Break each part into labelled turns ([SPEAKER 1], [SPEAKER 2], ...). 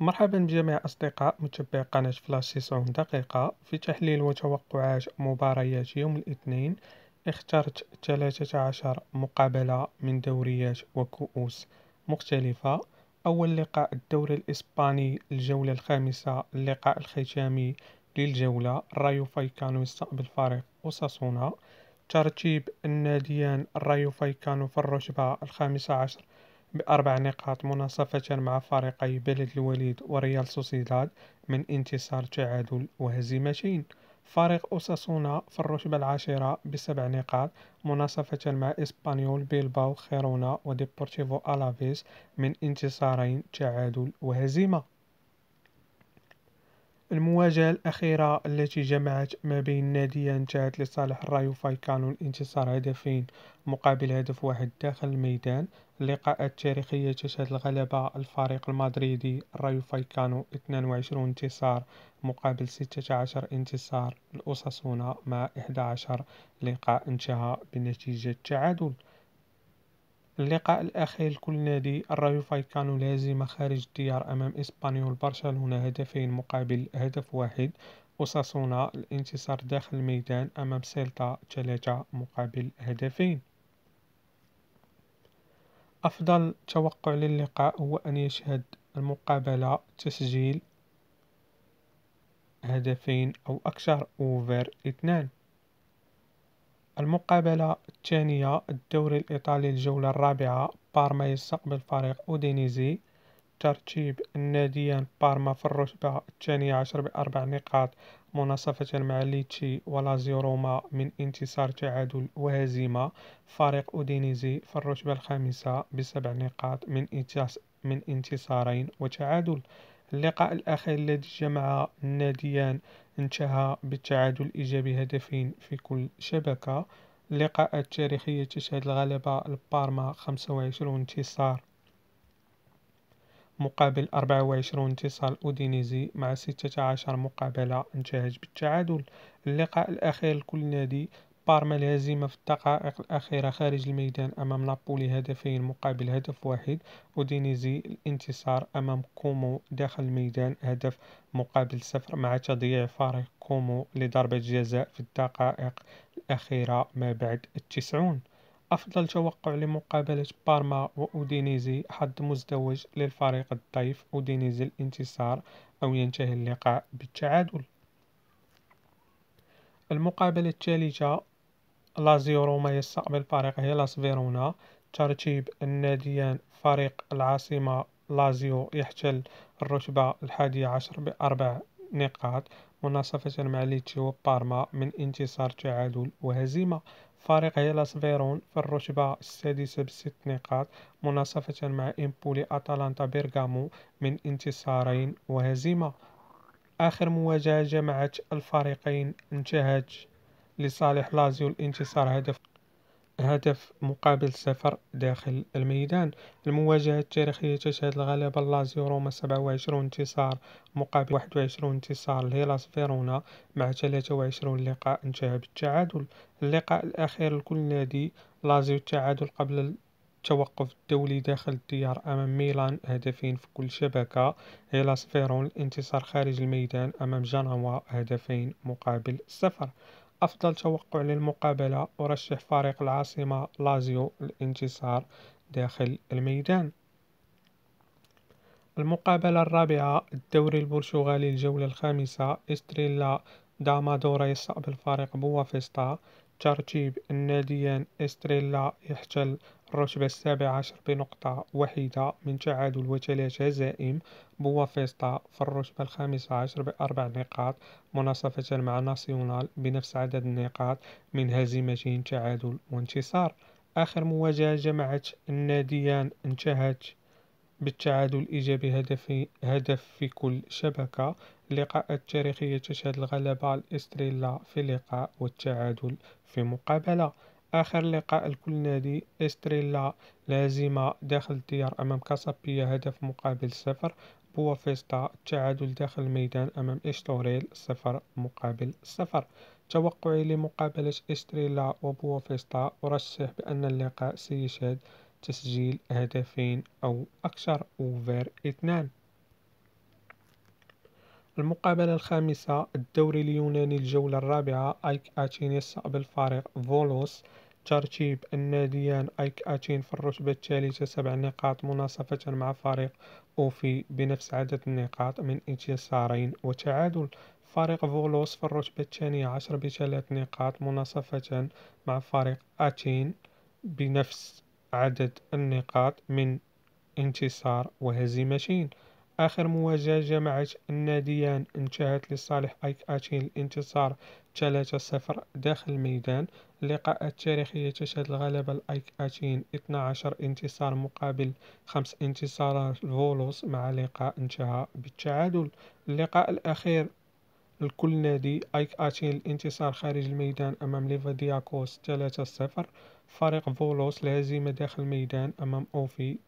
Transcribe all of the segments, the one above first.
[SPEAKER 1] مرحبا بجميع أصدقاء متابعي قناة فلاش 90 دقيقة في تحليل وتوقعات مباريات يوم الاثنين اخترت 13 مقابلة من دوريات وكؤوس مختلفة أول لقاء الدوري الإسباني الجولة الخامسة اللقاء الختامي للجولة الرايو فايكانو يستقبل فريق أوساسونا ترتيب الناديان الرايو فايكانو في الرتبة الخامسة عشر بأربع نقاط مناصفة مع فريقي بلد الوليد وريال سوسيداد من انتصار تعادل وهزيمتين فريق أوساسونا في الرتبة العاشرة بسبع نقاط مناصفة مع إسبانيول بيلباو خيرونا وديبورتيفو ألافيس من انتصارين تعادل وهزيمة المواجهة الأخيرة التي جمعت ما بين نادي انتهت لصالح الرايو فايكانو الانتصار هدفين مقابل هدف واحد داخل الميدان اللقاءات التاريخية تشهد الغلبة الفريق المدريدي الرايو فايكانو 22 انتصار مقابل 16 انتصار الأساسونا مع 11 لقاء انتهى بنتيجة تعادل اللقاء الأخير لكل نادي الرايو فايكانو الهزيمة خارج الديار أمام إسبانيول برشلونة هدفين مقابل هدف واحد أوساسونا الانتصار داخل الميدان أمام سيلتا ثلاثة مقابل هدفين أفضل توقع للقاء هو أن يشهد المقابلة تسجيل هدفين أو أكثر أوفر اثنان المقابلة الثانية الدوري الإيطالي الجولة الرابعة بارما يستقبل فريق أودينيزي ترتيب الناديان بارما في الرتبة الثانية عشر بأربع نقاط مناصفة مع ليتشي ولازيو روما من انتصار تعادل وهزيمة فريق أودينيزي في الرتبة الخامسة بسبع نقاط من من انتصارين وتعادل اللقاء الأخير الذي جمع الناديان انتهى بالتعادل إيجابي هدفين في كل شبكة اللقاءات التاريخية تشهد الغلبة لبارما 25 انتصار مقابل 24 انتصار أودينيزي مع 16 مقابلة انتهت بالتعادل اللقاء الأخير لكل نادي بارما الهزيمة في الدقائق الأخيرة خارج الميدان أمام نابولي هدفين مقابل هدف واحد أودينيزي الانتصار أمام كومو داخل الميدان هدف مقابل صفر مع تضييع فريق كومو لضربة جزاء في الدقائق الأخيرة ما بعد التسعون أفضل توقع لمقابلة بارما وأودينيزي حد مزدوج للفريق الضيف أودينيزي الانتصار أو ينتهي اللقاء بالتعادل المقابلة الثالثة لازيو روما يستقبل فريق هيلاس فيرونا ترتيب الناديان فريق العاصمة لازيو يحتل الرتبة الحادية عشر بأربع نقاط مناصفة مع و بارما من انتصار تعادل وهزيمة فريق هيلاس فيرون في الرتبة السادسة بست نقاط مناصفة مع إمبولي أتالانتا بيرغامو من انتصارين وهزيمة آخر مواجهة جمعت الفريقين انتهت لصالح لازيو الانتصار هدف هدف مقابل صفر داخل الميدان المواجهة التاريخية تشهد الغلبة لازيو روما 27 انتصار مقابل 21 انتصار لهيلاس فيرونا مع 23 لقاء انتهى بالتعادل اللقاء الأخير لكل نادي لازيو التعادل قبل التوقف الدولي داخل الديار أمام ميلان هدفين في كل شبكة هيلاس فيرون الانتصار خارج الميدان أمام جنوا هدفين مقابل صفر أفضل توقع للمقابلة أرشح فريق العاصمة لازيو للانتصار داخل الميدان المقابلة الرابعة الدوري البرتغالي الجولة الخامسة استريلا دامادورا يستقبل فريق بوافيستا ترتيب الناديان استريلا يحتل الرتبة السابعة عشر بنقطة واحدة من تعادل وثلاث هزائم بوافيستا في الرتبة الخامسة عشر بأربع نقاط مناصفة مع ناسيونال بنفس عدد النقاط من هزيمتين تعادل وانتصار آخر مواجهة جمعت الناديان انتهت بالتعادل الإيجابي هدف هدف في كل شبكة اللقاءات التاريخية تشهد الغلبة الإستريلا في لقاء والتعادل في مقابلة آخر لقاء الكل نادي إستريلا الهزيمة داخل الديار أمام كاسابيا هدف مقابل صفر بوافيستا التعادل داخل الميدان أمام إشتوريل صفر مقابل صفر توقعي لمقابلة إستريلا وبوافيستا أرشح بأن اللقاء سيشهد تسجيل هدفين أو أكثر أوفر اثنان المقابلة الخامسة الدوري اليوناني الجولة الرابعة أيك أتين يستقبل فريق فولوس ترتيب الناديان أيك أتين في الرتبة الثالثة سبع نقاط مناصفة مع فريق أوفي بنفس عدد النقاط من انتصارين وتعادل فريق فولوس في الرتبة الثانية عشر بثلاث نقاط مناصفة مع فريق أتين بنفس عدد النقاط من انتصار وهزيمتين آخر مواجهة جمعت الناديان انتهت لصالح أيك أتين الانتصار 3-0 داخل الميدان اللقاء التاريخي تشهد الغلبة الأيك أتين 12 انتصار مقابل 5 انتصارات فولوس مع لقاء انتهى بالتعادل اللقاء الأخير لكل نادي أيك أتين الانتصار خارج الميدان أمام ليفادياكوس 3-0 فريق فولوس الهزيمة داخل الميدان أمام أوفي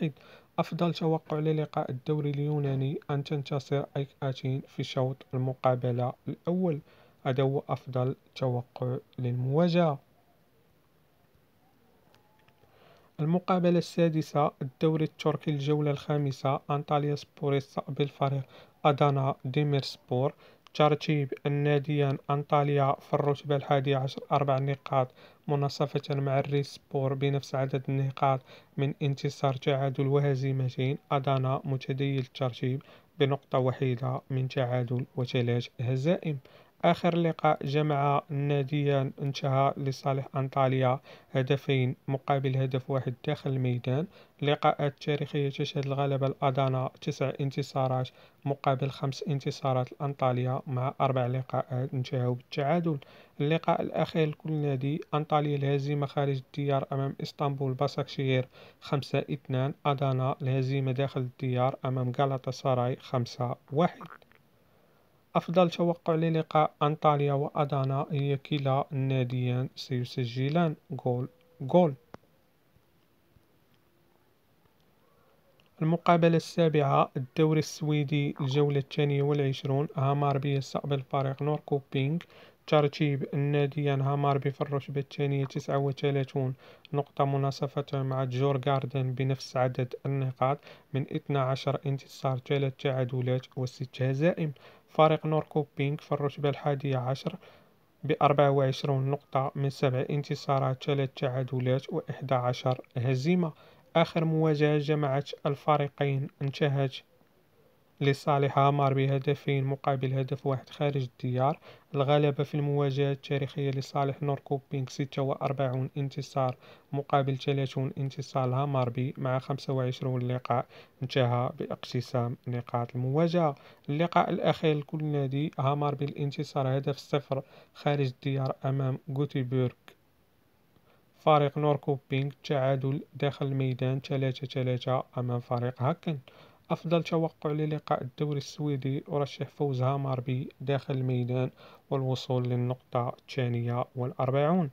[SPEAKER 1] 3-1 أفضل توقع للقاء الدوري اليوناني أن تنتصر أيك أتين في شوط المقابلة الأول هذا هو أفضل توقع للمواجهة المقابلة السادسة الدوري التركي الجولة الخامسة أنطاليا سبوريسا بالفريق أدانا ديمير سبور ترتيب الناديان أنطاليا في الرتبة الحادية عشر أربع نقاط مناصفة مع الريس بنفس عدد النقاط من انتصار تعادل وهزيمتين أدانا متديل الترتيب بنقطة وحيدة من تعادل وثلاث هزائم آخر لقاء جمع الناديان انتهى لصالح أنطاليا هدفين مقابل هدف واحد داخل الميدان لقاءات تاريخية تشهد الغلبة الأدانا تسع انتصارات مقابل خمس انتصارات لأنطاليا مع أربع لقاءات انتهوا بالتعادل اللقاء الأخير لكل نادي أنطاليا الهزيمة خارج الديار أمام إسطنبول باساكشير خمسة اثنان أدانا الهزيمة داخل الديار أمام غالاتا ساراي خمسة واحد أفضل توقع للقاء أنطاليا وأدانا هي كلا الناديان سيسجلان جول جول المقابلة السابعة الدوري السويدي الجولة الثانية والعشرون هامار بيسا فريق نوركوبينغ ترتيب النادي ينهمر بفرشبة تسعة 39 نقطة مناصفة مع جور جاردن بنفس عدد النقاط من اثنا عشر انتصار ثلاث تعادلات وست هزائم فريق نوركو بينك في الحادية عشر بأربعة وعشرون نقطة من سبع انتصارات ثلاث تعادلات وإحدى عشر هزيمة آخر مواجهة جمعت الفريقين انتهت لصالح مار بهدفين مقابل هدف واحد خارج الديار الغلبة في المواجهة التاريخية لصالح نوركوبينغ 46 انتصار مقابل 30 انتصار ماربي مع 25 لقاء انتهى باقتسام نقاط المواجهة اللقاء الأخير لكل نادي هاماربي الانتصار هدف صفر خارج الديار أمام غوتيبورغ فريق نوركوبينغ تعادل داخل الميدان 3 3 أمام فريق هاكن أفضل توقع للقاء الدوري السويدي أرشح فوز هاماربي داخل الميدان والوصول للنقطة الثانية والأربعون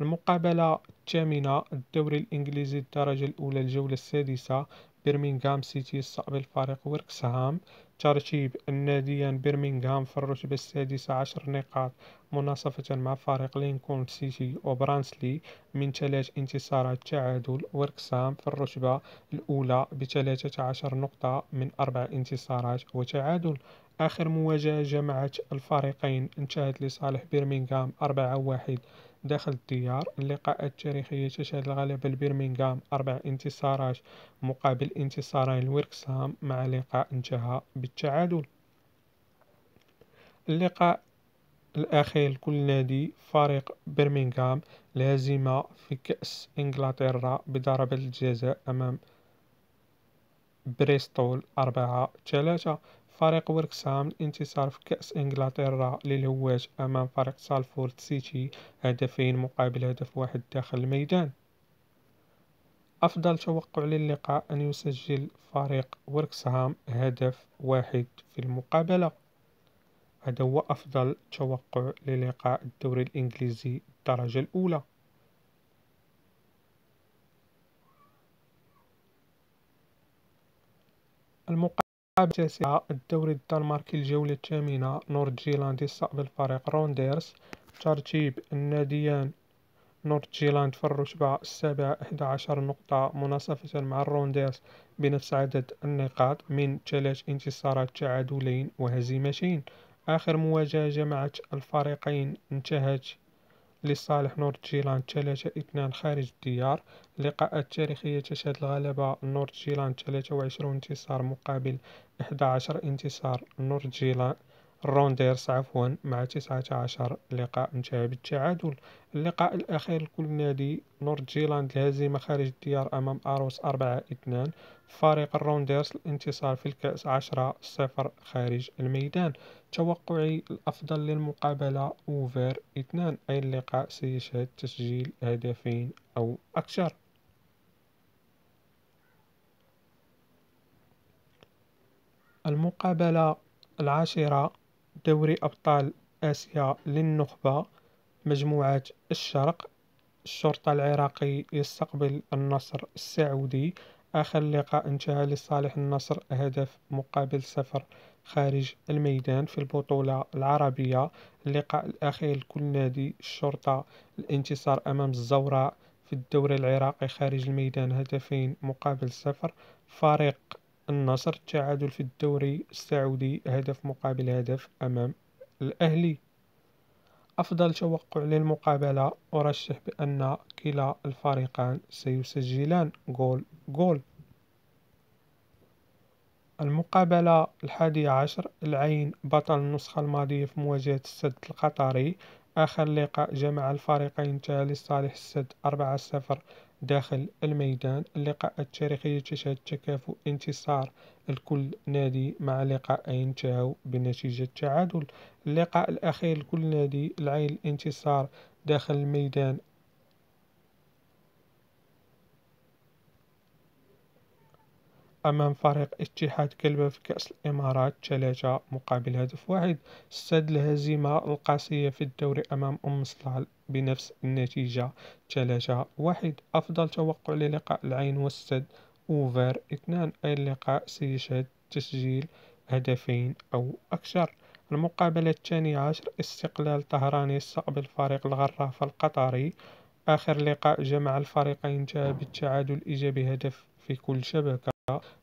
[SPEAKER 1] المقابلة الثامنة الدوري الإنجليزي الدرجة الأولى الجولة السادسة برمنغهام سيتي استقبل فريق وركسهام ترتيب الناديان برمنغهام في الرتبة السادسة عشر نقاط مناصفة مع فريق لينكولن سيتي وبرانسلي من ثلاث انتصارات تعادل وركسهام في الرتبة الأولى بثلاثة عشر نقطة من أربع انتصارات وتعادل آخر مواجهة جمعت الفريقين انتهت لصالح برمنغهام أربعة واحد داخل الديار اللقاءات التاريخية تشهد الغلبة لبرمنغهام أربع انتصارات مقابل انتصارين لويركسهام مع لقاء انتهى بالتعادل اللقاء الأخير لكل نادي فريق برمنغهام الهزيمة في كأس إنجلترا بضربة الجزاء أمام بريستول أربعة ثلاثة فريق وركسهام الانتصار في كأس إنجلترا للهواج أمام فريق سالفورد سيتي هدفين مقابل هدف واحد داخل الميدان أفضل توقع للقاء أن يسجل فريق وركسهام هدف واحد في المقابلة هذا هو أفضل توقع للقاء الدوري الإنجليزي الدرجة الأولى المقابلة التاسعة الدوري الدنماركي الجولة الثامنة نورد جيلاند يستقبل فريق رونديرس ترتيب الناديان نورد جيلاند في الرتبة السابعة 11 نقطة مناصفة مع الرونديرس بنفس عدد النقاط من ثلاث انتصارات تعادلين وهزيمتين آخر مواجهة جمعت الفريقين انتهت لصالح نورد جيلان ثلاثة اثنان خارج الديار لقاءات تاريخية تشهد الغلبة نورد جيلان وعشرون انتصار مقابل 11 انتصار نورد جيلان الرونديرز عفوا مع عشر لقاء انتهى بالتعادل اللقاء الأخير لكل نادي نورد جيلاند الهزيمة خارج الديار أمام أربعة اثنان فريق الرونديرز الانتصار في الكاس عشرة صفر خارج الميدان توقعي الأفضل للمقابلة أوفر اثنان أي اللقاء سيشهد تسجيل هدفين أو أكثر المقابلة العاشرة دوري أبطال آسيا للنخبة مجموعة الشرق الشرطة العراقي يستقبل النصر السعودي آخر لقاء انتهى لصالح النصر هدف مقابل صفر خارج الميدان في البطولة العربية اللقاء الأخير لكل نادي الشرطة الانتصار أمام الزوراء في الدوري العراقي خارج الميدان هدفين مقابل صفر فريق النصر التعادل في الدوري السعودي هدف مقابل هدف أمام الأهلي أفضل توقع للمقابلة أرشح بأن كلا الفريقان سيسجلان جول جول المقابلة الحادية عشر العين بطل النسخة الماضية في مواجهة السد القطري آخر لقاء جمع الفريقين انتهى لصالح السد أربعة صفر داخل الميدان اللقاءات التاريخية تشهد تكافؤ انتصار لكل نادي مع لقاءين انتهوا بنتيجة تعادل اللقاء الأخير لكل نادي العين الانتصار داخل الميدان أمام فريق اتحاد كلبة في كأس الإمارات 3 مقابل هدف واحد سد الهزيمة القاسية في الدوري أمام أم صلال بنفس النتيجة 3 واحد أفضل توقع للقاء العين والسد أوفر اثنان أي اللقاء سيشهد تسجيل هدفين أو أكثر المقابلة الثانية عشر استقلال طهراني يستقبل فريق الغرافة القطري آخر لقاء جمع الفريقين انتهى بالتعادل إيجابي هدف في كل شبكة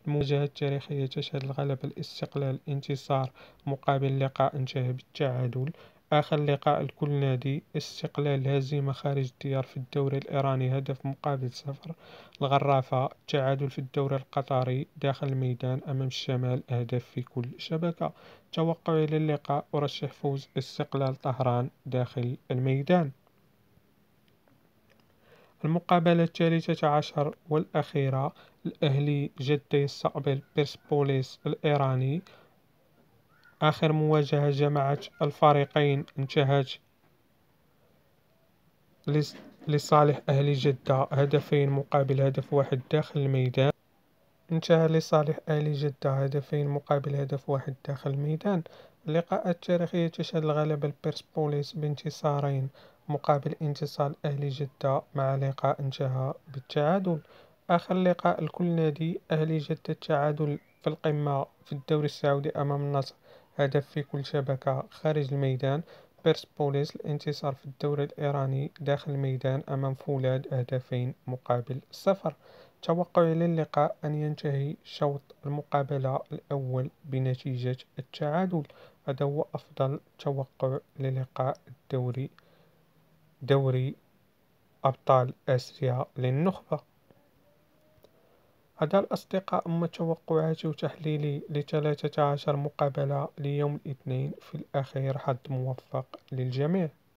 [SPEAKER 1] المواجهة التاريخية تشهد الغلبة الاستقلال انتصار مقابل لقاء انتهى بالتعادل آخر لقاء لكل نادي استقلال هزيمة خارج الديار في الدوري الإيراني هدف مقابل صفر الغرافة تعادل في الدوري القطري داخل الميدان أمام الشمال أهداف في كل شبكة توقعي للقاء أرشح فوز استقلال طهران داخل الميدان المقابلة الثالثة عشر والأخيرة الأهلي جدة يستقبل بيرسبوليس الإيراني آخر مواجهة جمعت الفريقين انتهت لصالح أهلي جدة هدفين مقابل هدف واحد داخل الميدان انتهى لصالح أهلي جدة هدفين مقابل هدف واحد داخل الميدان اللقاءات التاريخية تشهد الغلبة البيرسبوليس بانتصارين مقابل انتصار أهلي جدة مع لقاء انتهى بالتعادل آخر لقاء لكل نادي أهلي جدة التعادل في القمة في الدوري السعودي أمام النصر هدف في كل شبكة خارج الميدان بيرسبوليس الانتصار في الدوري الإيراني داخل الميدان أمام فولاد هدفين مقابل صفر توقعي للقاء أن ينتهي شوط المقابلة الأول بنتيجة التعادل هذا هو أفضل توقع للقاء الدوري دوري أبطال آسيا للنخبة هذا الأصدقاء أما توقعات تحليلي لثلاثة عشر مقابلة ليوم الاثنين في الأخير حظ موفق للجميع